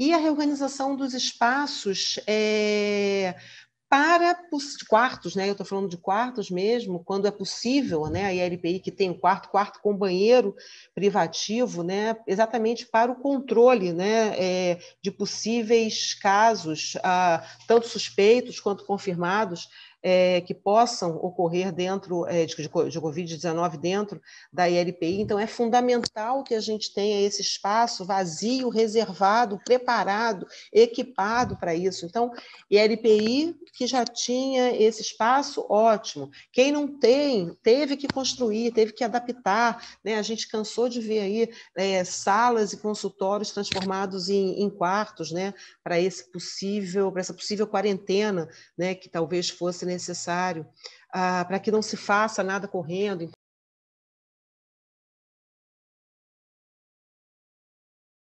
e a reorganização dos espaços é, para quartos, né? Eu estou falando de quartos mesmo, quando é possível, né? A IRPI que tem um quarto, quarto com banheiro privativo, né? Exatamente para o controle, né? É, de possíveis casos, ah, tanto suspeitos quanto confirmados, é, que possam ocorrer dentro é, de, de Covid-19 dentro da ILPI. Então, é fundamental que a gente tenha esse espaço vazio, reservado, preparado, equipado para isso. Então, ILPI que já tinha esse espaço, ótimo. Quem não tem, teve que construir, teve que adaptar. Né? A gente cansou de ver aí é, salas e consultórios transformados em, em quartos, né? Para esse possível, para essa possível quarentena, né? Que talvez fosse necessário, ah, para que não se faça nada correndo.